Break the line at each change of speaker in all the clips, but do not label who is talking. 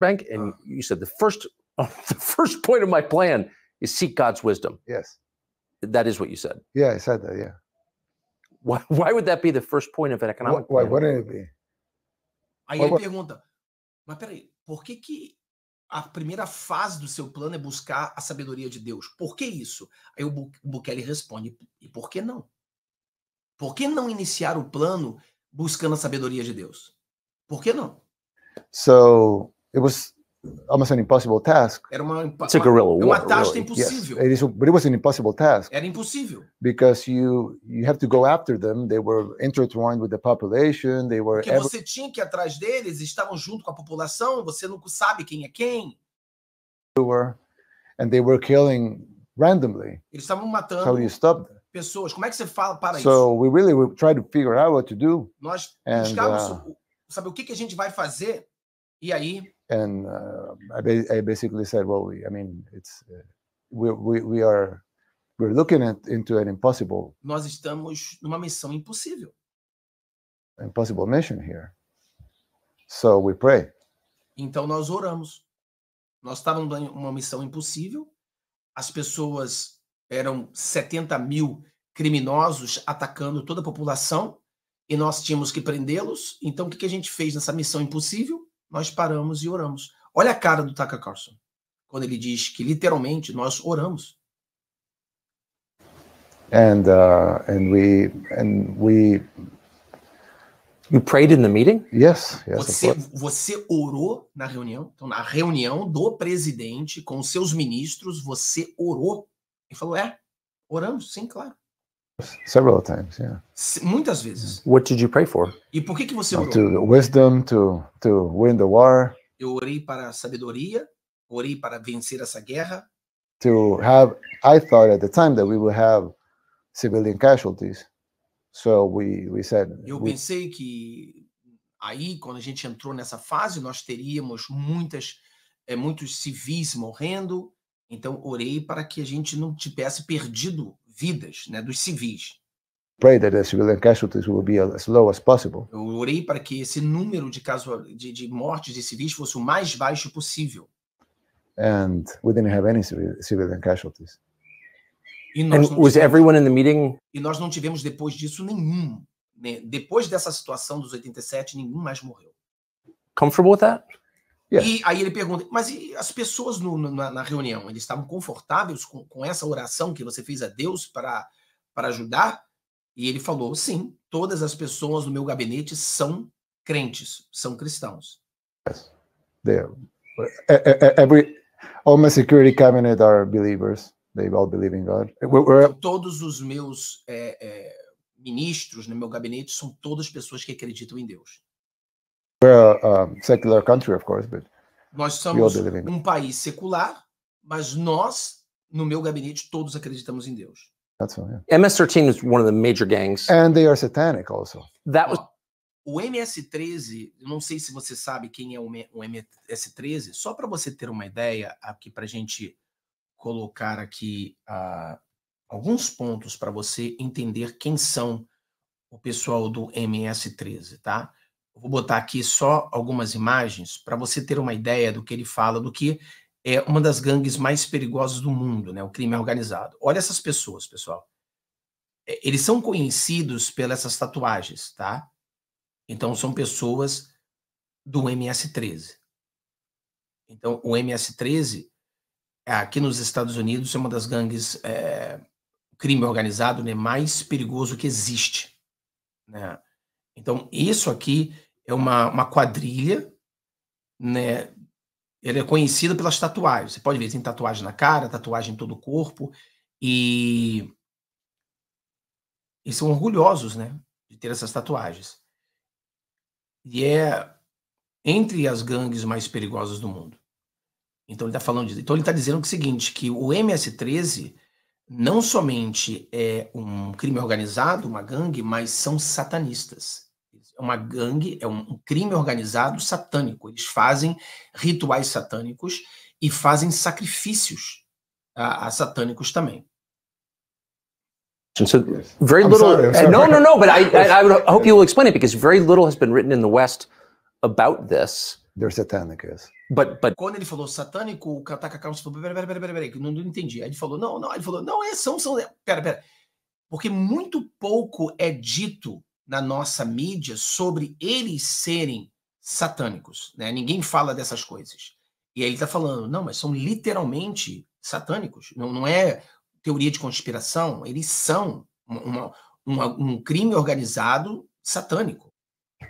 bank and uh. you said the first the first point of my plan is seek God's wisdom. Yes. That is what you said.
Yeah, I said that, yeah.
Why, why would that be the first point of an economic why, plan? Why wouldn't it be?
Aí a pergunta, mas peraí, por que que a primeira fase do seu plano é buscar a sabedoria de Deus? Por que isso? Aí o, Bu o Bukele responde, e por que não? Por que não iniciar o plano buscando a sabedoria de Deus? Por que não?
So, it was almost an impossible task.
Era uma, It's a guerrilla war, uma task really. impossível. Yes.
It, is, but it was an impossible task.
Era impossível.
Because you you have to go after them. They were intertwined with the population. They were. Porque você
tinha que ir atrás deles. Estavam junto com a população. Você nunca sabe quem é quem.
They were, and they were killing randomly.
Eles estavam matando. How do you stop them? Pessoas, como é que você fala para so isso? So
we really we tried to figure out what to do. Nós buscávamos uh,
saber o que, que a gente vai fazer e aí?
And uh, I, basically said, well, I mean, it's uh, we, we, we are we're looking at, into an impossible.
Nós estamos numa missão impossível.
Impossible mission here. So we pray.
Então nós oramos. Nós estávamos numa missão impossível. As pessoas eram 70 mil criminosos atacando toda a população e nós tínhamos que prendê-los. Então o que a gente fez nessa missão impossível? nós paramos e oramos. Olha a cara do Tucker Carlson, quando ele diz que literalmente nós oramos.
And uh, and we and we You prayed in the meeting? Yes, yes Você,
você orou na reunião? Então, na reunião do presidente com os seus ministros, você orou? Ele falou: é, oramos, sim, claro.
Several times, yeah.
Muitas vezes. Mm.
What did you pray for? E por que que você orou? To wisdom to to win the war.
Eu orei para sabedoria, orei para vencer essa guerra.
To have I thought at the time that we would have civilian casualties. So we we said Eu we, pensei
que aí quando a gente entrou nessa fase nós teríamos muitas é, muitos civis morrendo. Então orei para que a gente não tivesse perdido vidas né, dos civis.
Pray that the civilian casualties will be as low as possible.
Eu orei para que esse número de, casos, de, de mortes de civis fosse o mais baixo possível.
And we didn't have any civilian casualties.
E nós, e nós não tivemos depois disso nenhum. Né, depois dessa situação dos 87, nenhum mais morreu.
Comfortable with that? Yeah. E aí
ele pergunta, mas e as pessoas no, na, na, reunião, eles estavam confortáveis com, com, essa oração que você fez a Deus para ajudar? E ele falou, sim, todas as pessoas no meu gabinete são crentes, são cristãos.
Yes. They Every, all my security cabinet are believers. They all believe in God. We're, we're... Então,
todos os meus é, é, ministros no meu gabinete são todas pessoas que acreditam em Deus.
A, a secular country, of course, but
nós somos um país secular, mas nós, no meu gabinete, todos acreditamos em Deus.
That's all, yeah. MS-13 is one of the major gangs. And they are satanic also.
That was... O MS-13, não sei se você sabe quem é o MS-13, só para você ter uma ideia, aqui para a gente colocar aqui uh, alguns pontos para você entender quem são o pessoal do MS-13, tá? vou botar aqui só algumas imagens para você ter uma ideia do que ele fala, do que é uma das gangues mais perigosas do mundo, né? O crime organizado. Olha essas pessoas, pessoal. É, eles são conhecidos pelas tatuagens, tá? Então são pessoas do MS-13. Então o MS-13 é, aqui nos Estados Unidos é uma das gangues é, crime organizado né, mais perigoso que existe, né? Então isso aqui é uma, uma quadrilha, né? Ele é conhecido pelas tatuagens. Você pode ver, tem tatuagem na cara, tatuagem em todo o corpo. E eles são orgulhosos, né? De ter essas tatuagens. E é entre as gangues mais perigosas do mundo. Então ele está falando disso. então ele está dizendo é o seguinte, que o MS-13 não somente é um crime organizado, uma gangue, mas são satanistas. É uma gangue, é um crime organizado satânico. Eles fazem rituais satânicos e fazem sacrifícios a, a satânicos também.
so, very I'm little. Sorry, eh, sorry. No, no, no. But I, I, I hope you will explain it because very little has been written in the West about this. They're satanic, yes. But, but...
Quando ele falou satânico, o Kataka Carlos falou: peraí, peraí, peraí, peraí, não, não entendi. Aí ele falou: não, não. ele falou: não, é, são, são. É, pera, pera. Porque muito pouco é dito na nossa mídia sobre eles serem satânicos, né? Ninguém fala dessas coisas. E aí ele está falando, não, mas são literalmente satânicos. Não, não é teoria de conspiração, eles são uma, uma, um crime organizado satânico.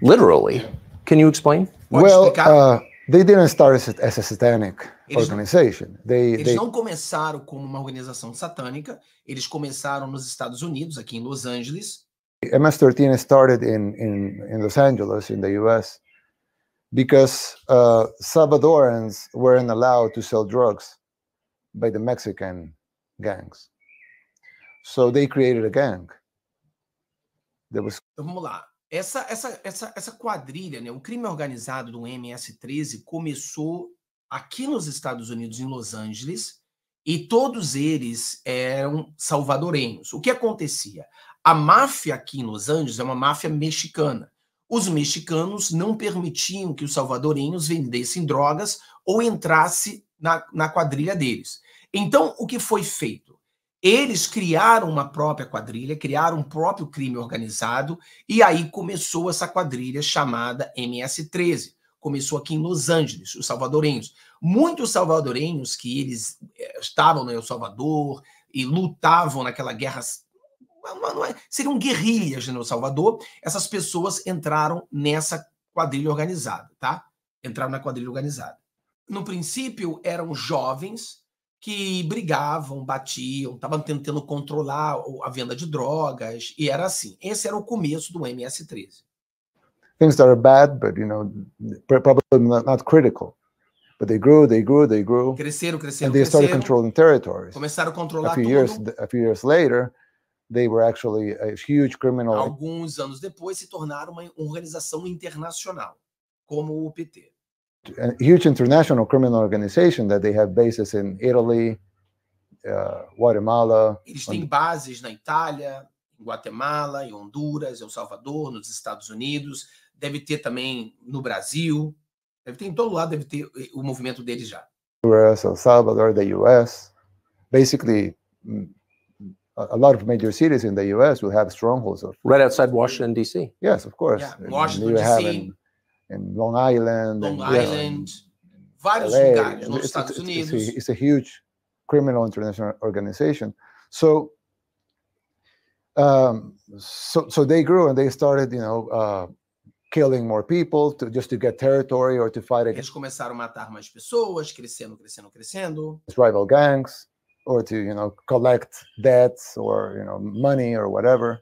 Literally. É. Can you explain? Pode well, explicar? Uh, they didn't start as a satanic eles, organization. They, eles they... não
começaram como uma organização satânica, eles começaram nos Estados Unidos, aqui em Los Angeles,
MS-13 started in, in, in Los Angeles, in the US, because uh, Salvadorans weren't allowed to sell drugs by the Mexican gangs. So they created a gang. There was... Vamos lá.
Essa, essa, essa, essa quadrilha, né? o crime organizado do MS-13 começou aqui nos Estados Unidos, em Los Angeles, e todos eles eram salvadorenhos. O que acontecia? A máfia aqui em Los Angeles é uma máfia mexicana. Os mexicanos não permitiam que os salvadorinhos vendessem drogas ou entrasse na, na quadrilha deles. Então, o que foi feito? Eles criaram uma própria quadrilha, criaram um próprio crime organizado, e aí começou essa quadrilha chamada MS-13. Começou aqui em Los Angeles, os salvadorenhos. Muitos salvadorenhos que eles eh, estavam no El Salvador e lutavam naquela guerra não, é, seriam guerrilhas né, no Salvador. Essas pessoas entraram nessa quadrilha organizada, tá? Entraram na quadrilha organizada. No princípio, eram jovens que brigavam, batiam, estavam tentando controlar a venda de drogas, e era assim. Esse era o começo do MS-13.
Things that are bad, but, you know, probably not, critical. But they grew, they grew, they grew. Cresceram,
cresceram, and they started cresceram. Controlling
territories. Começaram a controlar a few tudo. Years, a few years later, They were actually a huge criminal.
Alguns anos depois se tornaram uma organização internacional, como o PT.
A huge international criminal organization that they have bases in Italy, uh, Guatemala.
Eles têm bases na Itália, em Guatemala, em Honduras, em El Salvador, nos Estados Unidos, deve ter também no Brasil, deve ter em todo lado, deve ter eh, o movimento deles já.
El Salvador, the US, basically hum, a lot of major cities in the U.S. will have strongholds. Of, right outside Washington D.C.
Yes, of course. Yeah, in, Washington D.C.
In, Long Island. Long and, Island.
Yeah, LA. it's, it's, it's, a,
it's, a, huge criminal international organization. So, um, so, so they grew and they started, you know, uh, killing more people to, just to get territory or to fight against.
Eles começaram a matar mais pessoas, crescendo, crescendo, crescendo.
Rival gangs. or to you know collect debts or you know money or whatever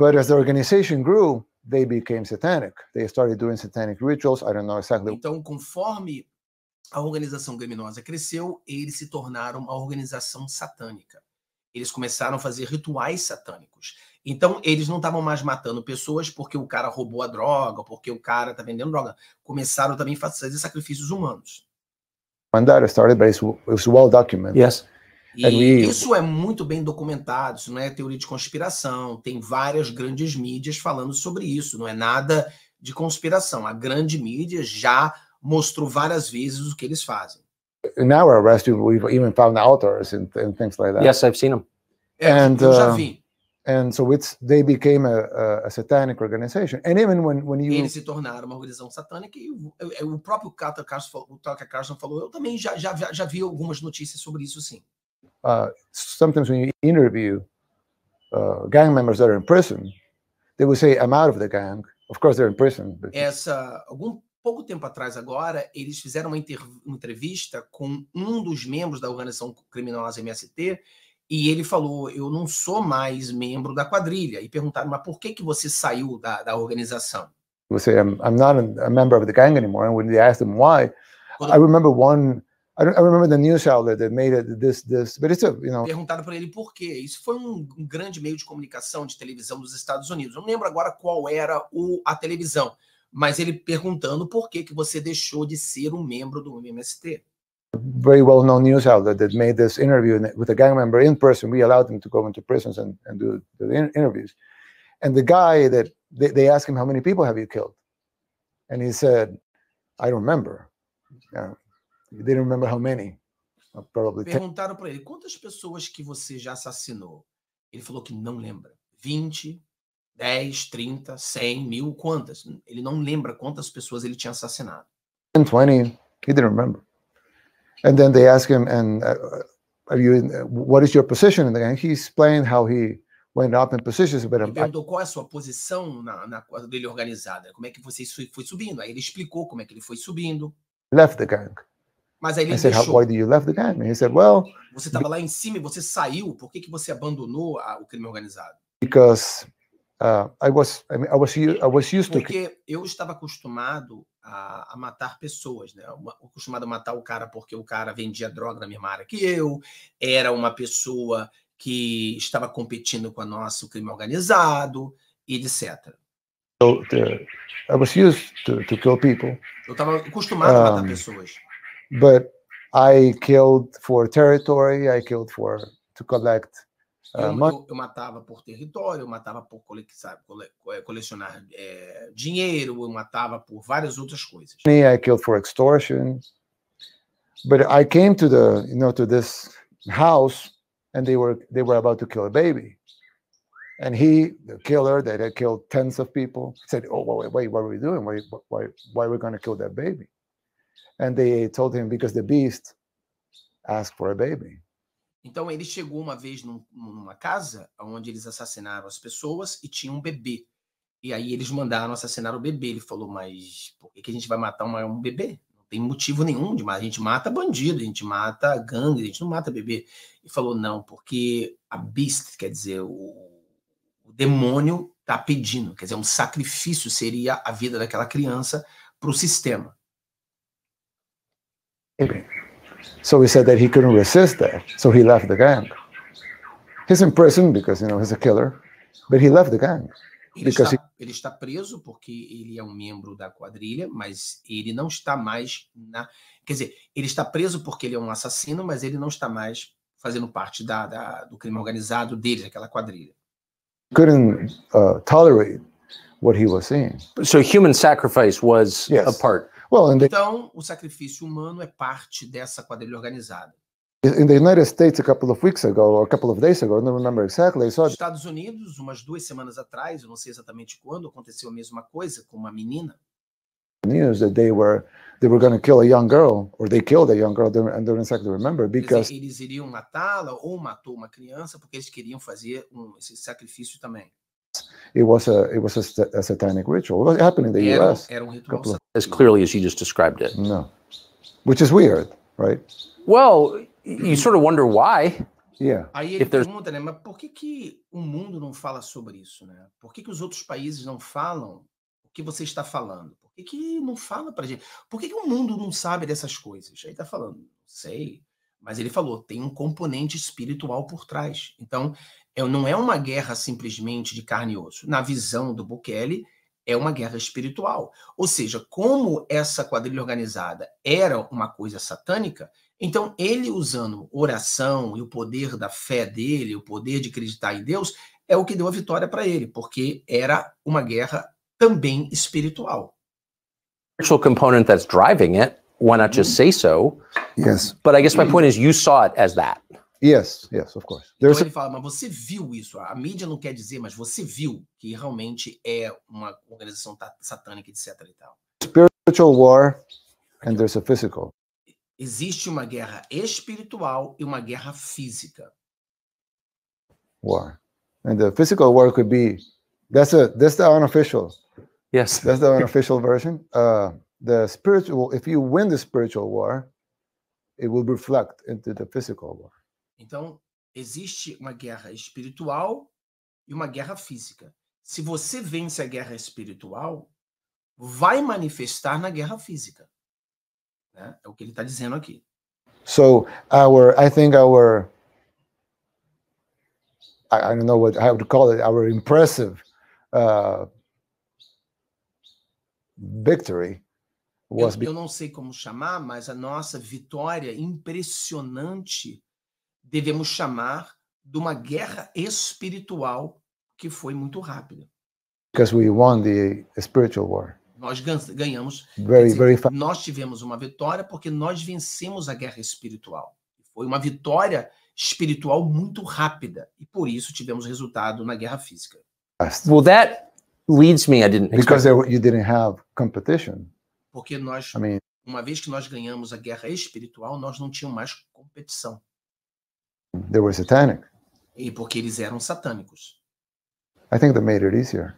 but as the organization grew they became satanic they started doing satanic rituals i don't know exactly
então conforme a organização criminosa cresceu eles se tornaram uma organização satânica eles começaram a fazer rituais satânicos então eles não estavam mais matando pessoas porque o cara roubou a droga porque o cara tá vendendo droga começaram também a fazer sacrifícios humanos
started, but it's, it's well documented. Yes. E we... isso
é muito bem documentado, isso não é teoria de conspiração. Tem várias grandes mídias falando sobre isso, não é nada de conspiração. A grande mídia já mostrou várias vezes o que eles fazem.
Now our arrested, we've even found authors and, and things like that. Yes, I've seen them. É, and, eu já uh, vi. And so it's, they became a, a, satanic organization. And even when, when you... Eles se
tornaram uma organização satânica e o, o próprio Tucker Carlson, Tucker Carlson falou, eu também já, já, já vi algumas notícias sobre isso, sim.
Uh, sometimes when you interview uh, gang members that are in prison, they will say, I'm out of the gang. Of course they're in prison. But...
Essa, algum pouco tempo atrás agora, eles fizeram uma, uma entrevista com um dos membros da organização criminosa MST e ele falou: Eu não sou mais membro da quadrilha. E perguntaram: Mas por que, que você saiu da, da organização?
He say, I'm, I'm not a member of the gang anymore. And when they asked him why, Quando... I remember one. I, I remember the news outlet that made it this, this, but it's a, you know. Perguntaram
para ele por quê. Isso foi um, um grande meio de comunicação de televisão dos Estados Unidos. Eu não lembro agora qual era o, a televisão, mas ele perguntando por que, que você deixou de ser um membro do MST
very well-known news outlet that made this interview with a gang member in person. We allowed them to go into prisons and, and do, the in interviews. And the guy that they, they asked him, how many people have you killed? And he said, I don't remember. he didn't remember how many. Uh, probably Perguntaram
para ele, quantas pessoas que você já assassinou? Ele falou que não lembra. 20, 10, 30, 100, mil, quantas? Ele não lembra quantas pessoas ele tinha assassinado.
20, he didn't remember. And then they ask him, and uh, are you? In, what is your position? And he explained how he went up in positions. But perguntou
qual é a sua posição na, na dele organizada. Como é que você foi subindo? Aí ele explicou como é que ele foi subindo. Left the gang. Mas aí ele I said, deixou. Why
did you left the gang? And he said, well.
Você estava lá em cima e você saiu. Por que que você abandonou a, o crime organizado?
Because Ah, I was, I was, I was used to... Porque
eu estava acostumado a, a, matar pessoas, né? Acostumado a matar o cara porque o cara vendia droga na mesma área que eu, era uma pessoa que estava competindo com a nossa, crime organizado, e etc.
So, I was used to, to kill people.
Eu estava acostumado um, a matar pessoas.
But I killed for territory, I killed for to collect ah, eu, eu,
eu, matava por território, eu matava por cole, sabe, eh, colecionar é, dinheiro, eu matava por várias outras coisas.
Me, I killed for extortion. But I came to the, you know, to this house and they were they were about to kill a baby. And he, the killer that had killed tens of people, said, "Oh, wait, wait what are we doing? Why, why, why are we going to kill that baby?" And they told him because the beast asked for a baby.
Então ele chegou uma vez num, numa casa onde eles assassinaram as pessoas e tinha um bebê. E aí eles mandaram assassinar o bebê. Ele falou, mas por que, que a gente vai matar uma, um bebê? Não tem motivo nenhum de matar. A gente mata bandido, a gente mata gangue, a gente não mata bebê. E falou, não, porque a beast, quer dizer, o, o demônio está pedindo. Quer dizer, um sacrifício seria a vida daquela criança para o sistema.
So he said that he couldn't resist that, so he left the gang. He's in prison because, you know, he's a killer, but he left the gang. Ele está, he...
ele está preso porque ele é um membro da quadrilha, mas ele não está mais na. Quer dizer, ele está preso porque ele é um assassino, mas ele não está mais fazendo parte da, da do crime organizado dele, daquela quadrilha.
Couldn't uh, tolerate what he was seeing. So human sacrifice was yes. a part
então, o sacrifício humano é parte dessa quadrilha organizada.
In the United States, a couple of weeks ago, or a couple of days ago, I don't remember exactly. So...
Estados Unidos, umas duas semanas atrás, eu não sei exatamente quando, aconteceu a mesma coisa com uma menina.
News that they were they were going to kill a young girl, or they killed a young girl. I don't exactly remember because
eles, eles iriam matá-la ou matou uma criança porque eles queriam fazer um, esse sacrifício também
it was a it was a, a satanic ritual. It happened in the era, U.S. Era of,
as clearly as you just described it. No, which is weird, right? Well, you sort of wonder why. Yeah. Aí ele pergunta,
né, mas por que, que o mundo não fala sobre isso, né? Por que, que os outros países não falam o que você está falando? Por que, que não fala pra gente? Por que, que o mundo não sabe dessas coisas? Aí está falando, sei. Mas ele falou, tem um componente espiritual por trás. Então, é, não é uma guerra simplesmente de carne e osso. Na visão do Bukele, é uma guerra espiritual. Ou seja, como essa quadrilha organizada era uma coisa satânica, então ele usando oração e o poder da fé dele, o poder de acreditar em Deus, é o que deu a vitória para ele, porque era uma guerra também espiritual.
Spiritual component that's driving it. Why not just hum. say so? Yes. But I guess my point is you saw it as that. Yes,
yes, of course. Então there's então ele fala, mas você viu isso? A mídia não quer dizer, mas você viu que realmente é uma organização satânica, etc. E tal.
Spiritual war and there's a physical.
Existe uma guerra espiritual e uma guerra física.
War. And the physical war could be that's a that's the unofficial. Yes. That's the unofficial version. Uh, the spiritual if you win the spiritual war, it will reflect into the physical war.
Então, existe uma guerra espiritual e uma guerra física. Se você vence a guerra espiritual, vai manifestar na guerra física. Né? É o que ele está dizendo aqui.
So our, I think our, I don't know what I would call it, our impressive uh, victory was. Eu, eu
não sei como chamar, mas a nossa vitória é impressionante devemos chamar de uma guerra espiritual que foi muito rápida.
Because we won the spiritual war.
Nós ganhamos. Very, dizer, very nós tivemos uma vitória porque nós vencemos a guerra espiritual. Foi uma vitória espiritual muito rápida e por isso tivemos resultado na guerra física.
Well, that leads me. I didn't. Because there, you didn't have competition.
Porque nós, I mean, uma vez que nós ganhamos a guerra espiritual, nós não tínhamos mais competição.
They were satanic.
E porque eles eram satânicos.
I think that made it easier.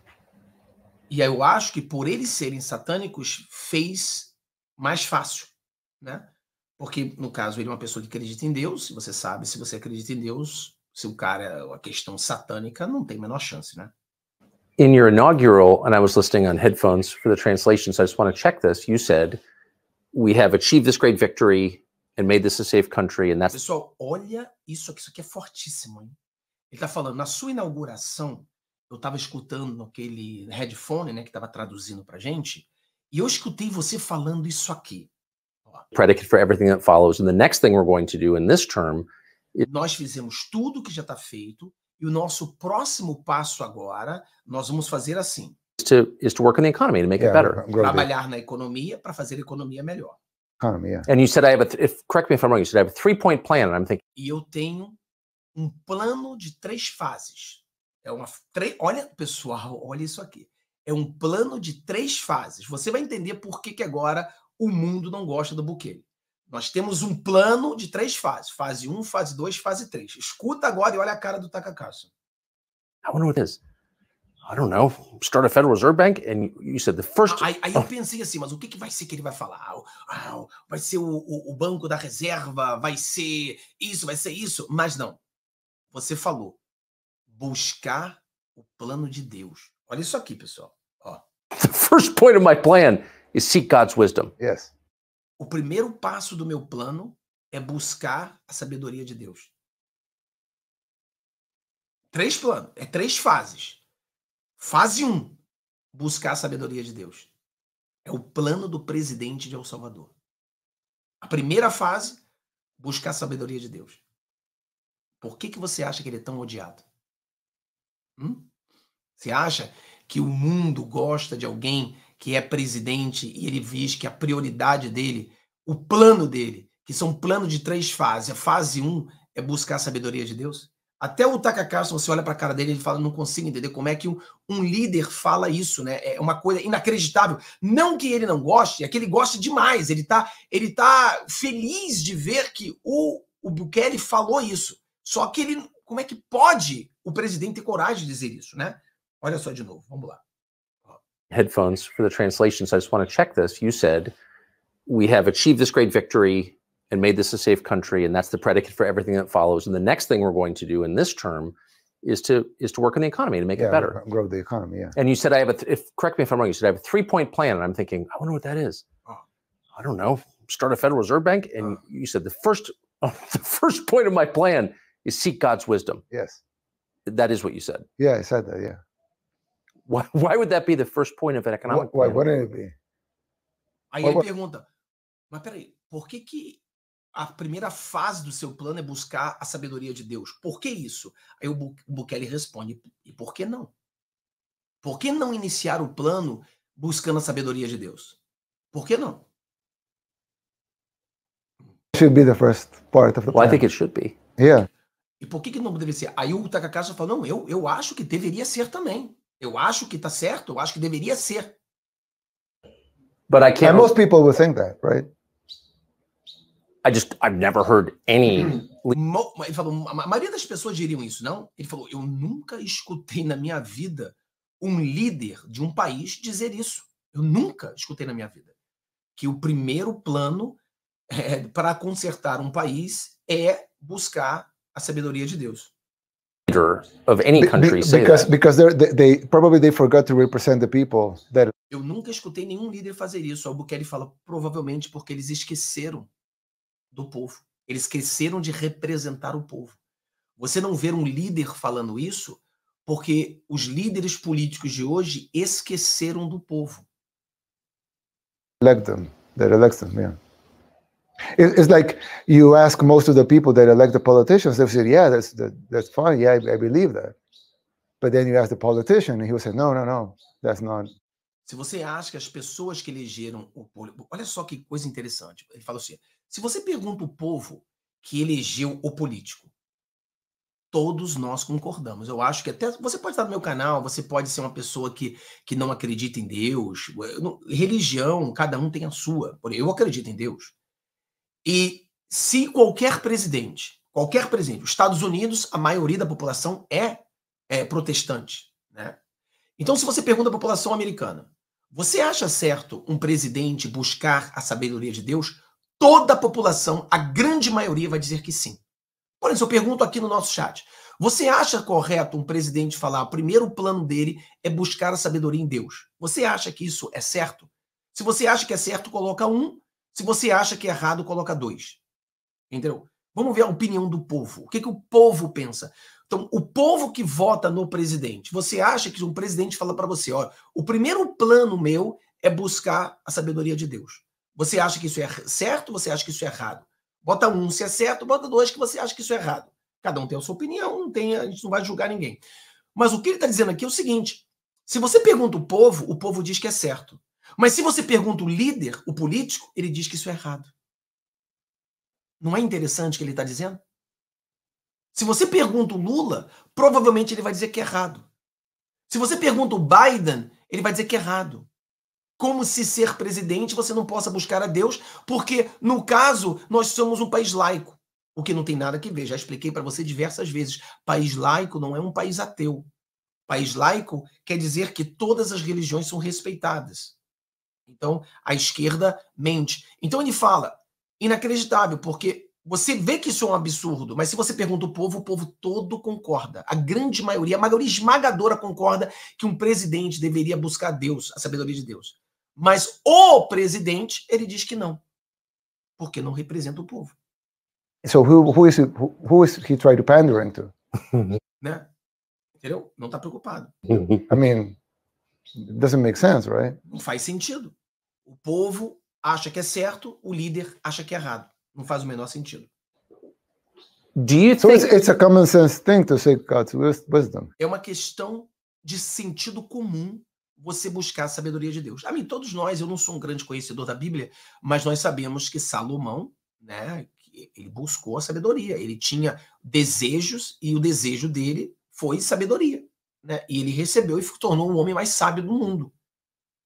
E eu acho que por eles serem satânicos fez mais fácil, né? Porque no caso ele é uma pessoa que acredita em Deus, e você sabe, se você acredita em Deus, se o cara a questão satânica não tem a menor chance, né?
In your inaugural, and I was listening on headphones for the translation, so I just want to check this. You said, "We have achieved this great victory and made this a safe country and that's Pessoal,
olha isso aqui, isso aqui é fortíssimo, hein? Ele tá falando, na sua inauguração, eu tava escutando aquele headphone, né, que tava traduzindo pra gente, e eu escutei você falando isso aqui. Predicate
for everything that follows and the next thing we're going to do in this term is...
nós fizemos tudo que já está feito e o nosso próximo passo agora, nós vamos fazer assim.
to, is to work in the economy to make yeah, it better. Trabalhar
na economia para fazer a economia melhor
economy. Yeah. And you said I have a, if, correct me if I'm wrong, you said I have a three point plan. And I'm thinking.
E eu tenho um plano de três fases. É uma. Tre... Olha, pessoal, olha isso aqui. É um plano de três fases. Você vai entender por que, que agora o mundo não gosta do buquê. Nós temos um plano de três fases: fase 1, um, fase 2, fase 3. Escuta agora e olha a cara do Takakasu.
I wonder what it is. I don't know, start a Federal Reserve Bank? And you said the first. Aí, aí eu oh.
pensei assim, mas o que, que vai ser que ele vai falar? Ah, ah, vai ser o, o, o Banco da Reserva, vai ser isso, vai ser isso. Mas não. Você falou buscar o plano de Deus. Olha isso aqui, pessoal. Ó.
The first point of my plan is seek God's wisdom.
Yes. O primeiro passo do meu plano é buscar a sabedoria de Deus. Três planos, é três fases. Fase 1. Um, buscar a sabedoria de Deus. É o plano do presidente de El Salvador. A primeira fase, buscar a sabedoria de Deus. Por que, que você acha que ele é tão odiado? Hum? Você acha que o mundo gosta de alguém que é presidente e ele diz que a prioridade dele, o plano dele, que são plano de três fases. A fase 1 um é buscar a sabedoria de Deus. Até o Taka Carlson, você olha para a cara dele, ele fala, não consigo entender como é que um, um, líder fala isso, né? É uma coisa inacreditável. Não que ele não goste, é que ele gosta demais. Ele tá, ele tá feliz de ver que o, o Bukele falou isso. Só que ele, como é que pode o presidente ter coragem de dizer isso, né? Olha só de novo, vamos lá.
Headphones for the translation, so I just want to check this. You said, we have achieved this great victory. and made this a safe country and that's the predicate for everything that follows and the next thing we're going to do in this term is to is to work on the economy to make yeah, it better
grow the economy yeah
and you said i have a th- if correct me if i'm wrong you said i have a three point plan and i'm thinking i wonder what that is oh, i don't know start a federal reserve bank and oh. you said the first oh, the first point of my plan is seek god's wisdom yes that is what you said
yeah i said that yeah
why, why would that be the first point of an economic why, why wouldn't it be
Aí ele pergunta, mas peraí, por que, que a primeira fase do seu plano é buscar a sabedoria de Deus. Por que isso? Aí o Bukele responde: e por que não? Por que não iniciar o plano buscando a sabedoria de Deus? Por que não?
Should be the first part of the plan. Well, I think it should be. Yeah.
E por que, que não deveria ser? Aí o Takakashi fala: não, eu, eu acho que deveria ser também. Eu acho que está certo, eu acho que deveria ser.
But I can't... And most people would think that, right?
I just I've never heard any. Uhum.
Ele falou, a maioria das pessoas diriam isso, não? Ele falou, eu nunca escutei na minha vida um líder de um país dizer isso. Eu nunca escutei na minha vida que o primeiro plano é, para consertar um país é buscar a sabedoria de Deus.
Of any country Be, because
because they, they probably they forgot to represent the people that...
Eu nunca escutei nenhum líder fazer isso. Albuquerque fala provavelmente porque eles esqueceram do povo. Eles esqueceram de representar o povo. Você não vê um líder falando isso porque os líderes políticos de hoje esqueceram do povo.
Elect them. They elect them, yeah. It's like you ask most of the people that elect the politicians, they'll say, yeah, that's, that, that's fine, yeah, I, I believe that. But then you ask the politician, and he will say, no, no, no, that's not.
Se você acha que as pessoas que elegeram o político. Olha só que coisa interessante. Ele fala assim: se você pergunta o povo que elegeu o político, todos nós concordamos. Eu acho que até você pode estar no meu canal, você pode ser uma pessoa que, que não acredita em Deus. Religião, cada um tem a sua. Eu acredito em Deus. E se qualquer presidente, qualquer presidente, os Estados Unidos, a maioria da população é, é protestante, né? Então, se você pergunta à população americana, você acha certo um presidente buscar a sabedoria de Deus? toda a população, a grande maioria, vai dizer que sim. Por isso, eu pergunto aqui no nosso chat: você acha correto um presidente falar, o primeiro plano dele é buscar a sabedoria em Deus? Você acha que isso é certo? Se você acha que é certo, coloca um. Se você acha que é errado, coloca dois. Entendeu? Vamos ver a opinião do povo. O que, que o povo pensa? Então, o povo que vota no presidente, você acha que um presidente fala para você, olha, o primeiro plano meu é buscar a sabedoria de Deus. Você acha que isso é certo? Você acha que isso é errado? Bota um se é certo, bota dois que você acha que isso é errado. Cada um tem a sua opinião, não tem, a gente não vai julgar ninguém. Mas o que ele está dizendo aqui é o seguinte: se você pergunta o povo, o povo diz que é certo. Mas se você pergunta o líder, o político, ele diz que isso é errado. Não é interessante o que ele está dizendo? Se você pergunta o Lula, provavelmente ele vai dizer que é errado. Se você pergunta o Biden, ele vai dizer que é errado como se ser presidente você não possa buscar a Deus, porque no caso nós somos um país laico, o que não tem nada que ver. Já expliquei para você diversas vezes. País laico não é um país ateu. País laico quer dizer que todas as religiões são respeitadas. Então, a esquerda mente. Então ele fala, inacreditável, porque você vê que isso é um absurdo, mas se você pergunta o povo, o povo todo concorda. A grande maioria, a maioria esmagadora concorda que um presidente deveria buscar Deus, a sabedoria de Deus. Mas o presidente, ele diz que não, porque não representa o povo.
So who, who is, who, who is he trying to pander into?
né? Entendeu? Não está preocupado.
I mean, it doesn't make sense, right?
Não faz sentido. O povo acha que é certo, o líder acha que é errado. Não faz o menor sentido.
Do you so it's, it's a common sense thing to God's wisdom.
É uma questão de sentido comum você buscar a sabedoria de Deus. A mim, todos nós, eu não sou um grande conhecedor da Bíblia, mas nós sabemos que Salomão, né, ele buscou a sabedoria, ele tinha desejos e o desejo dele foi sabedoria, né? E ele recebeu e tornou o homem mais sábio do mundo.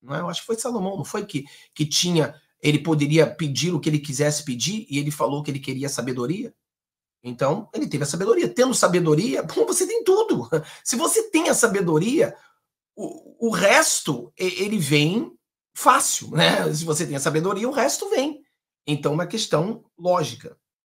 Não é? Eu acho que foi Salomão, não foi que que tinha, ele poderia pedir o que ele quisesse pedir e ele falou que ele queria sabedoria. Então, ele teve a sabedoria. Tendo sabedoria, bom, você tem tudo. Se você tem a sabedoria, o, resto, ele vem fácil, né? Se você tem a sabedoria, o resto vem. Então, é uma questão lógica.